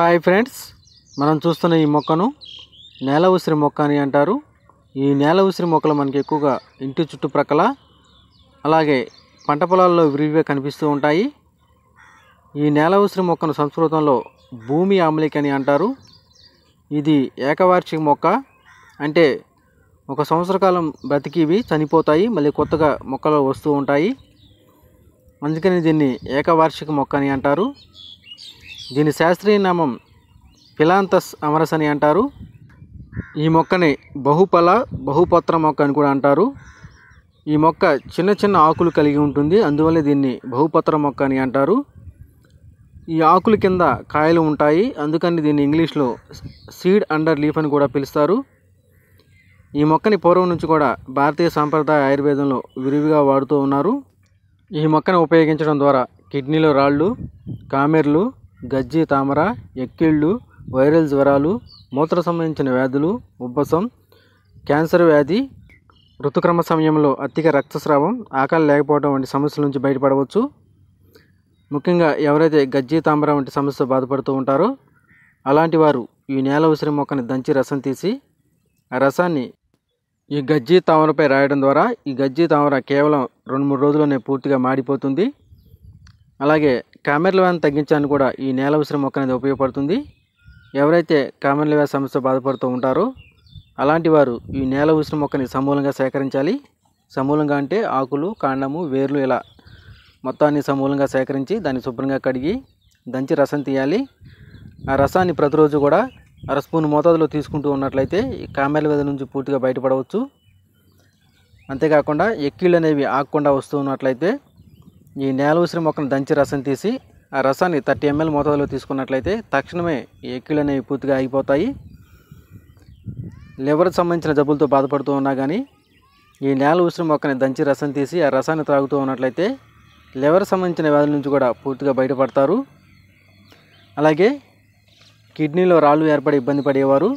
hi friends మనం చూస్తున్న ఈ మొక్కను నేల ఉసిరి మొక్క అని అంటారు ఈ నేల ఉసిరి మొక్కలు మనకి ఎక్కువగా ఇంటి చుట్టుప్రక్కల అలాగే పంట పొలాల్లో విరివిగా కనిపిస్తూ ఉంటాయి ఈ నేల ఉసిరి మొక్కను సంస్కృతంలో భూమి ఆమ్లిక అని అంటారు ఇది ఏకవార్షిక మొక్క అంటే ఒక సంవత్సర కాలం బ్రతికివి చనిపోతాయి మళ్ళీ కొత్తగా మొక్కలు వస్తూ ఉంటాయి అందుకని దీన్ని ఏకవార్షిక మొక్క అని అంటారు దీని శాస్త్రీయ నామం పిలాంతస్ అమరస్ అని అంటారు ఈ మొక్కని బహుపల బహుపత్ర మొక్క అని కూడా అంటారు ఈ మొక్క చిన్న చిన్న ఆకులు కలిగి ఉంటుంది అందువల్ల దీన్ని బహుపత్ర మొక్క అని అంటారు ఈ ఆకుల కింద కాయలు ఉంటాయి అందుకని దీన్ని ఇంగ్లీష్లో సీడ్ అండర్ లీఫ్ అని కూడా పిలుస్తారు ఈ మొక్కని పూర్వం నుంచి కూడా భారతీయ సాంప్రదాయ ఆయుర్వేదంలో విరివిగా వాడుతూ ఉన్నారు ఈ మొక్కను ఉపయోగించడం ద్వారా కిడ్నీలో రాళ్ళు కామెర్లు గజ్జి తామర ఎక్కిళ్ళు వైరల్ జ్వరాలు మూత్ర సంబంధించిన వ్యాధులు ఉబ్బసం క్యాన్సర్ వ్యాధి ఋతుక్రమ సమయంలో అధిక రక్తస్రావం ఆకలి లేకపోవడం వంటి సమస్యల నుంచి బయటపడవచ్చు ముఖ్యంగా ఎవరైతే గజ్జి తామర వంటి సమస్య బాధపడుతూ ఉంటారో అలాంటి వారు ఈ నేల ఉసిరి మొక్కని దంచి రసం తీసి ఆ రసాన్ని ఈ గజ్జి తామరపై రాయడం ద్వారా ఈ గజ్జి తామర కేవలం రెండు మూడు రోజుల్లోనే పూర్తిగా మాడిపోతుంది అలాగే కామెర్ల వ్యాధి తగ్గించడానికి కూడా ఈ నేల ఉసిరి మొక్క అనేది ఉపయోగపడుతుంది ఎవరైతే కామెర్ల వ్యాధి సమస్య బాధపడుతూ ఉంటారో అలాంటి వారు ఈ నేల ఉసిరి మొక్కని సమూలంగా సేకరించాలి సమూలంగా అంటే ఆకులు కాండము వేర్లు ఇలా మొత్తాన్ని సమూలంగా సేకరించి దాన్ని శుభ్రంగా కడిగి దంచి రసం తీయాలి ఆ రసాన్ని ప్రతిరోజు కూడా అర స్పూన్ మోతాదులో తీసుకుంటూ ఉన్నట్లయితే కామెల వేద నుంచి పూర్తిగా బయటపడవచ్చు అంతేకాకుండా ఎక్కిళ్ళు అనేవి ఆగకుండా వస్తూ ఉన్నట్లయితే ఈ నేల ఉసిరి మొక్కను దంచి రసం తీసి ఆ రసాన్ని థర్టీ ఎంఎల్ మోతాదులో తీసుకున్నట్లయితే తక్షణమే ఎక్కిళ్ళు అనేవి పూర్తిగా ఆగిపోతాయి లివర్కి సంబంధించిన జబ్బులతో బాధపడుతూ ఉన్నా కానీ ఈ నేల ఉసిరి మొక్కని దంచి రసం తీసి ఆ రసాన్ని త్రాగుతూ ఉన్నట్లయితే లివర్ సంబంధించిన వ్యాధుల నుంచి కూడా పూర్తిగా బయటపడతారు అలాగే కిడ్నీలో రాళ్ళు ఏర్పడి ఇబ్బంది పడేవారు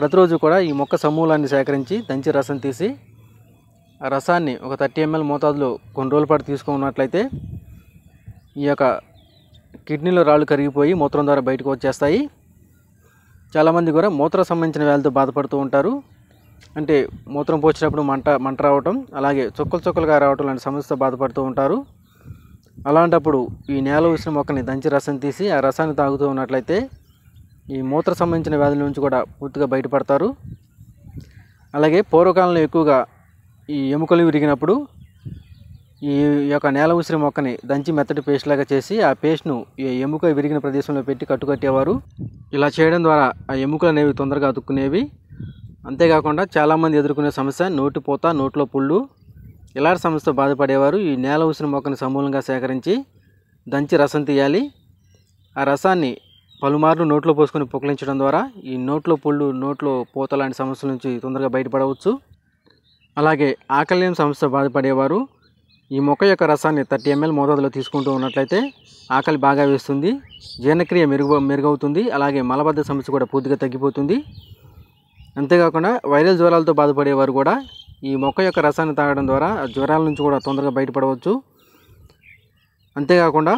ప్రతిరోజు కూడా ఈ మొక్క సమూలాన్ని సేకరించి దంచి రసం తీసి రసాన్ని ఒక థర్టీ ఎంఎల్ మోతాదులో కొన్ని రోజుల పాటు తీసుకున్నట్లయితే ఈ యొక్క కిడ్నీలో రాళ్ళు కరిగిపోయి మూత్రం ద్వారా బయటకు వచ్చేస్తాయి చాలామంది కూడా మూత్ర సంబంధించిన వ్యాధితో బాధపడుతూ ఉంటారు అంటే మూత్రం పోసినప్పుడు మంట మంట రావటం అలాగే చుక్కలు చుక్కలుగా రావటం లాంటి సమస్యతో బాధపడుతూ ఉంటారు అలాంటప్పుడు ఈ నేల ఉసిన మొక్కని దంచి రసం తీసి ఆ రసాన్ని తాగుతూ ఉన్నట్లయితే ఈ మూత్ర సంబంధించిన వ్యాధుల నుంచి కూడా పూర్తిగా బయటపడతారు అలాగే పూర్వకాలంలో ఎక్కువగా ఈ ఎముకలు విరిగినప్పుడు ఈ యొక్క నేల ఉసిరి మొక్కని దంచి మెత్తటి పేస్ట్ లాగా చేసి ఆ పేస్ట్ను ఈ ఎముక విరిగిన ప్రదేశంలో పెట్టి కట్టుకట్టేవారు ఇలా చేయడం ద్వారా ఆ ఎముకలు అనేవి తొందరగా అతుక్కునేవి అంతేకాకుండా చాలామంది ఎదుర్కొనే సమస్య నోటి పూత నోట్లో పుళ్ళు ఇలాంటి సమస్యతో బాధపడేవారు ఈ నేల ఉసిరి మొక్కని సమూలంగా సేకరించి దంచి రసం తీయాలి ఆ రసాన్ని పలుమార్లు నోట్లో పోసుకొని పుకలించడం ద్వారా ఈ నోట్లో పుళ్ళు నోట్లో పూత లాంటి సమస్యల నుంచి తొందరగా బయటపడవచ్చు అలాగే ఆకలిని సమస్య బాధపడేవారు ఈ మొక్క యొక్క రసాన్ని థర్టీ ఎంఎల్ మోతాదులో తీసుకుంటూ ఉన్నట్లయితే ఆకలి బాగా వేస్తుంది జీర్ణక్రియ మెరుగు మెరుగవుతుంది అలాగే మలబద్ధ సమస్య కూడా పూర్తిగా తగ్గిపోతుంది అంతేకాకుండా వైరల్ జ్వరాలతో బాధపడేవారు కూడా ఈ మొక్క యొక్క రసాన్ని తాగడం ద్వారా జ్వరాల నుంచి కూడా తొందరగా బయటపడవచ్చు అంతేకాకుండా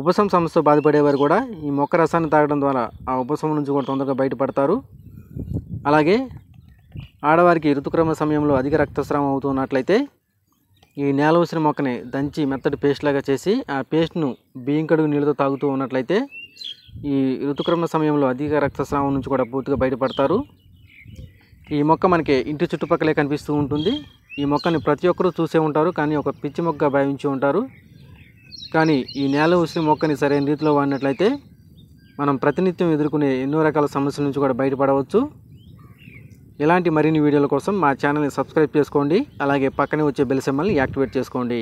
ఉపశమ సమస్య బాధపడేవారు కూడా ఈ మొక్క రసాన్ని తాగడం ద్వారా ఆ ఉపశమం నుంచి కూడా తొందరగా బయటపడతారు అలాగే ఆడవారికి ఋతుక్రమ సమయంలో అధిక రక్తస్రావం అవుతున్నట్లయితే ఈ నేల ఉసిన మొక్కని దంచి మెత్తటి పేస్ట్ లాగా చేసి ఆ పేస్ట్ను బియ్యం కడుగు నీళ్ళతో తాగుతూ ఉన్నట్లయితే ఈ ఋతుక్రమ సమయంలో అధిక రక్తస్రావం నుంచి కూడా పూర్తిగా బయటపడతారు ఈ మొక్క మనకి ఇంటి చుట్టుపక్కలే కనిపిస్తూ ఉంటుంది ఈ మొక్కని ప్రతి ఒక్కరూ చూసే ఉంటారు కానీ ఒక పిచ్చి మొక్క భావించి ఉంటారు కానీ ఈ నేల ఉసిరి మొక్కని సరైన రీతిలో వాడినట్లయితే మనం ప్రతినిత్యం ఎదుర్కొనే ఎన్నో రకాల సమస్యల నుంచి కూడా బయటపడవచ్చు ఇలాంటి మరిన్ని వీడియోల కోసం మా ఛానల్ని సబ్స్క్రైబ్ చేసుకోండి అలాగే పక్కనే వచ్చే బెల్ సిమ్మల్ని యాక్టివేట్ చేసుకోండి